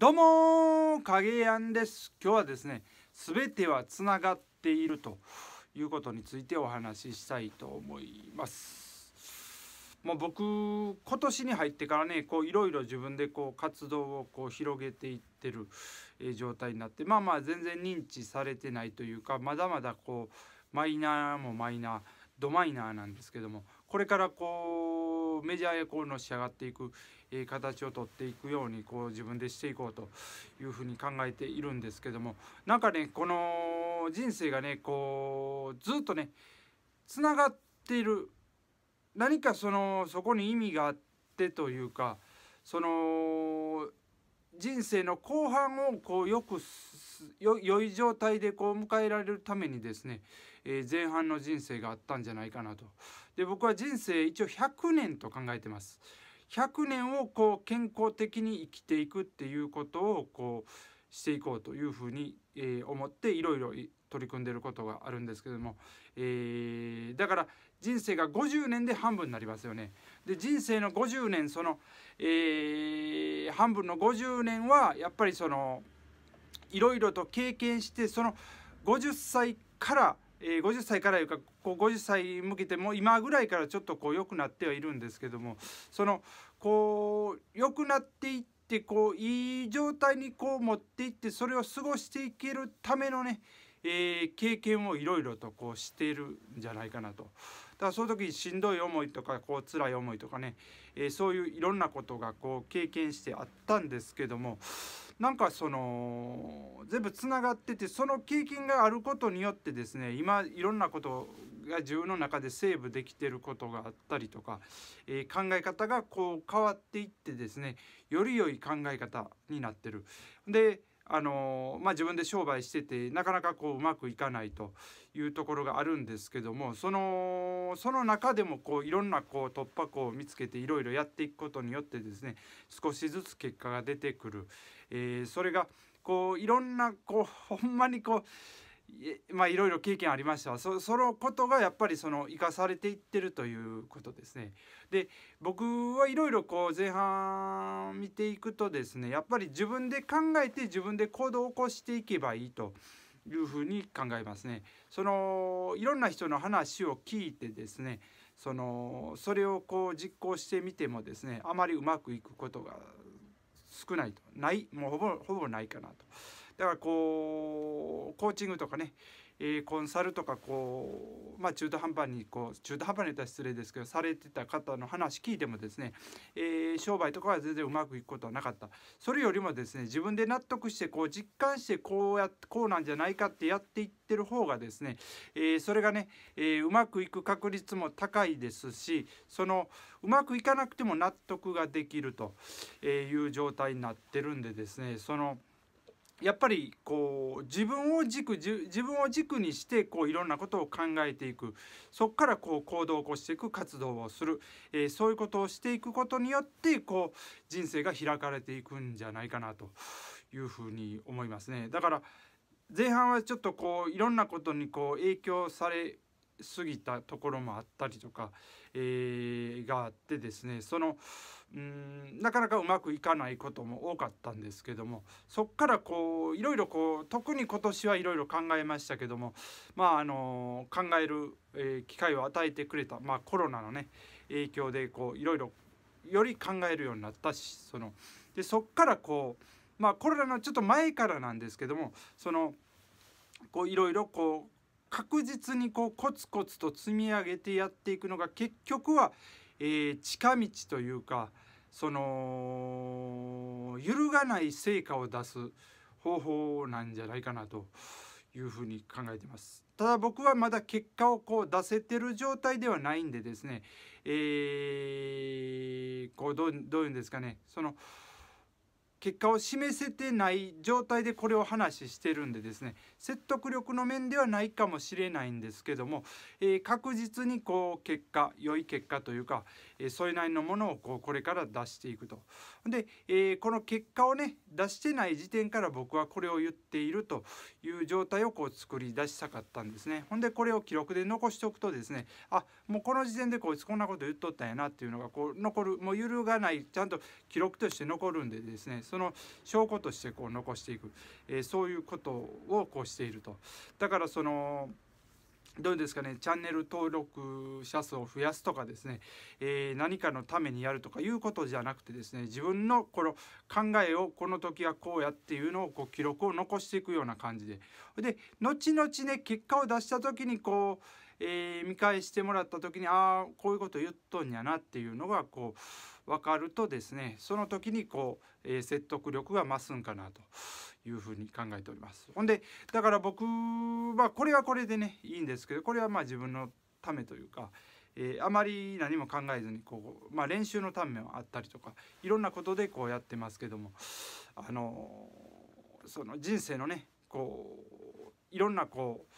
どうも影やんです今日はですね全てはつながっているということについてお話ししたいと思いますもう僕今年に入ってからねこういろいろ自分でこう活動をこう広げていってる、え状態になってまあまあ全然認知されてないというかまだまだこうマイナーもマイナードマイナーなんですけどもこれからこうメジャーへこうの仕上がっていく、えー、形をとっていくようにこう自分でしていこうというふうに考えているんですけどもなんかねこの人生がねこうずっとねつながっている何かそのそこに意味があってというかその人生の後半をこうよく良い状態でこう迎えられるためにですね、えー、前半の人生があったんじゃないかなとで僕は人生一応100年と考えてます100年をこう健康的に生きていくっていうことをこうしていこうというふうに、えー、思っていろいろ取り組んでることがあるんですけども、えー、だから人生が50年で半分になりますよね。で人生の50年その、えー、半分の50年はやっぱりそのいろいろと経験してその50歳から、えー、50歳からいうかこう50歳向けても今ぐらいからちょっとこう良くなってはいるんですけどもそのこう良くなっていってこういい状態にこう持っていってそれを過ごしていけるためのね、えー、経験をいろいろとこうしているんじゃないかなと。からその時しんどい思いとかこう辛い思いとかね、えー、そういういろんなことがこう経験してあったんですけどもなんかその全部つながっててその経験があることによってですね今いろんなことが自分の中でセーブできてることがあったりとか、えー、考え方がこう変わっていってですねより良い考え方になってる。であのまあ、自分で商売しててなかなかこううまくいかないというところがあるんですけどもそのその中でもこういろんなこう突破口を見つけていろいろやっていくことによってですね少しずつ結果が出てくる、えー、それがこういろんなこうほんまにこうまあいろいろ経験ありましたそそのことがやっぱりその生かされていってるということですね。で僕はいろいろこう前半見ていくとですねやっぱり自分で考えて自分で行動を起こしていけばいいと。いうふうに考えますねそのいろんな人の話を聞いてですねそのそれをこう実行してみてもですねあまりうまくいくことが少ないとないもうほぼほぼないかなと。だからこうコーチングとかね、えー、コンサルとかこう、まあ、中途半端にこう中途半端に言ったら失礼ですけどされてた方の話聞いてもですね、えー、商売とかは全然うまくいくことはなかったそれよりもですね自分で納得してこう実感してこうやこうなんじゃないかってやっていってる方がですね、えー、それがね、えうまくいく確率も高いですしそのうまくいかなくても納得ができるという状態になってるんでですねそのやっぱりこう自分を軸自分を軸にしてこういろんなことを考えていくそこからこう行動を起こしていく活動をする、えー、そういうことをしていくことによってこう人生が開かれていくんじゃないかなというふうに思いますね。だから前半はちょっとこういろんなことにこう影響されすぎたところもあったりとか、えー、があってですねそのうんなかなかうまくいかないことも多かったんですけどもそっからこういろいろこう特に今年はいろいろ考えましたけどもまああの考える、え機会を与えてくれた、まあ、コロナのね影響でこういろいろより考えるようになったしそのでそっからこうまあコロナのちょっと前からなんですけどもそのこういろいろこう確実にこうコツコツと積み上げてやっていくのが結局はえー、近道というかその揺るがない成果を出す方法なんじゃないかなというふうに考えてます。ただ僕はまだ結果をこう出せてる状態ではないんでですね、えー、こうどういうんですかねその結果を示せてない状態でこれを話してるんでですね説得力の面ではないかもしれないんですけども、えー、確実にこう結果良い結果というか、えー、それなりのものをこうこれから出していくと。で、えー、この結果をね出してない時点から僕はこれを言っているという状態をこう作り出したかったんですね。ほんでこれを記録で残しておくとですねあもうこの時点でこいつこんなこと言っとったんやなっていうのがこう残るもう揺るがないちゃんと記録として残るんでですねその証拠としてこう残していく、えー、そういうことをこうしていると。だからそのどうですかね、チャンネル登録者数を増やすとかですね、えー、何かのためにやるとかいうことじゃなくてですね、自分のこの考えをこの時はこうやっていうのをこう記録を残していくような感じで。で、後々ね、結果を出した時にこう、えー、見返してもらった時にああこういうこと言っとんやなっていうのがこう分かるとですねその時にこう、えー、説得力が増すんかなというふうに考えております。ほんでだから僕はこれはこれでねいいんですけどこれはまあ自分のためというか。えー、あまり何も考えずにこう、まあ、練習のためもあったりとかいろんなことでこうやってますけども、あのその人生のねこういろんなこう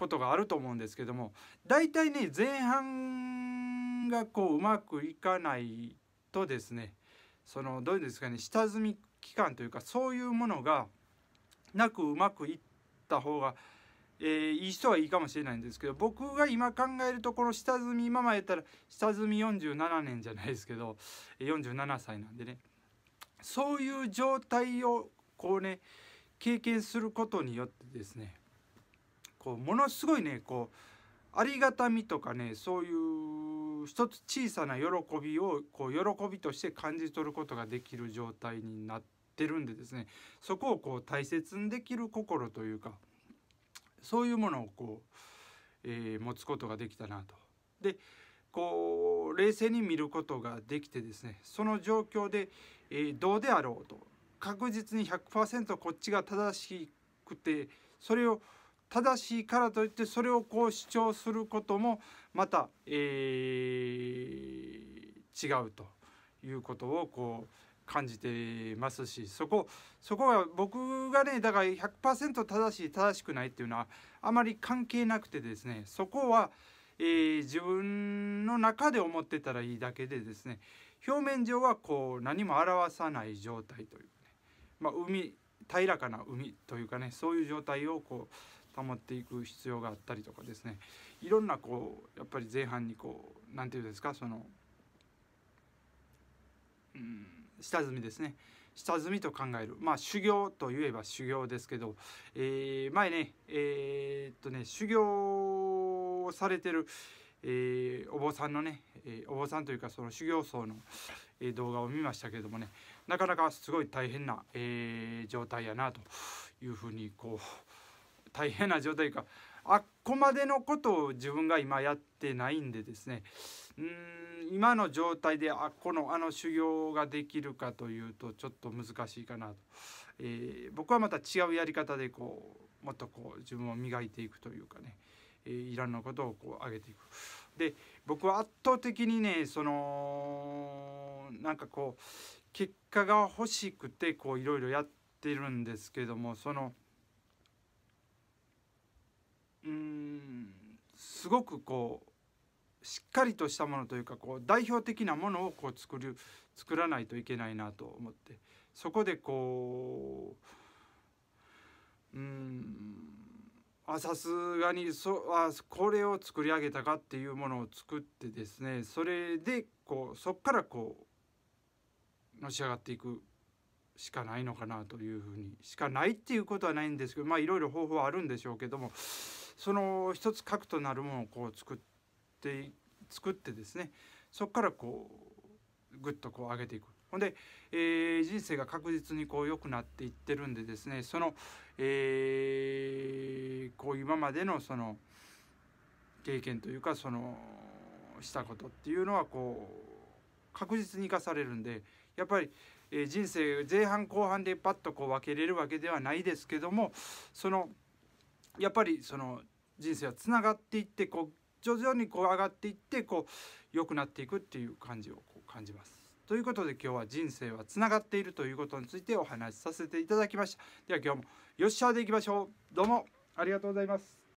ことがあると思うんですけども大体ね前半がこううまくいかないとですねそのどういうんですかね下積み期間というかそういうものがなくうまくいった方が、えー、いい人はいいかもしれないんですけど僕が今考えるところ下積み今までやったら下積み47年じゃないですけど47歳なんでねそういう状態をこうね経験することによってですねこうものすごいねこうありがたみとかねそういう一つ小さな喜びをこう喜びとして感じ取ることができる状態になってるんでですねそこをこう大切にできる心というかそういうものをこう、えー、持つことができたなと。でこう冷静に見ることができてですねその状況で、えー、どうであろうと確実に100%こっちが正しくてそれを正しいからといってそれをこう主張することもまた、えー、違うということをこう感じてますしそこそこは僕がねだから100%正しい正しくないっていうのはあまり関係なくてですねそこは、えー、自分の中で思ってたらいいだけでですね表面上はこう何も表さない状態というかね、まあ海、平らかな海というかねそういう状態をこう保っていく必要があったりとかですねいろんなこうやっぱり前半にこう何て言うんですかそのうん下積みですね下積みと考えるまあ修行といえば修行ですけど、えー、前ねえー、っとね修行をされてる、えー、お坊さんのね、えお坊さんというかその修行僧の、え動画を見ましたけれどもねなかなかすごい大変な、え状態やなというふうにこう大変な状態かあっこまでのことを自分が今やってないんでですねうん今の状態であこのあの修行ができるかというとちょっと難しいかなと、えー、僕はまた違うやり方でこうもっとこう自分を磨いていくというかね、えいろんなことをこう上げていく。で僕は圧倒的にねそのなんかこう結果が欲しくてこういろいろやってるんですけどもその。うんすごくこうしっかりとしたものというかこう代表的なものをこう作る作らないといけないなと思ってそこでこううんあさすがにそあこれを作り上げたかっていうものを作ってですねそれでこうそこからこうのし上がっていくしかないのかなというふうにしかないっていうことはないんですけどまあいろいろ方法はあるんでしょうけどもその一つ核となるものをこう作って作ってですねそこからこうぐっとこう上げていく。ほんで、えー、人生が確実にこう良くなっていってるんでですねその、えー、こう今までのその経験というかそのしたことっていうのはこう確実に生かされるんでやっぱりえ人生前半後半でパッとこう分けれるわけではないですけどもそのやっぱりその人生はつながっていってこう徐々にこう上がっていってこう良くなっていくっていう感じをこう感じます。ということで今日は人生はつながっているということについてお話しさせていただきました。では今日もよっしゃーでいきましょう。どうもありがとうございます。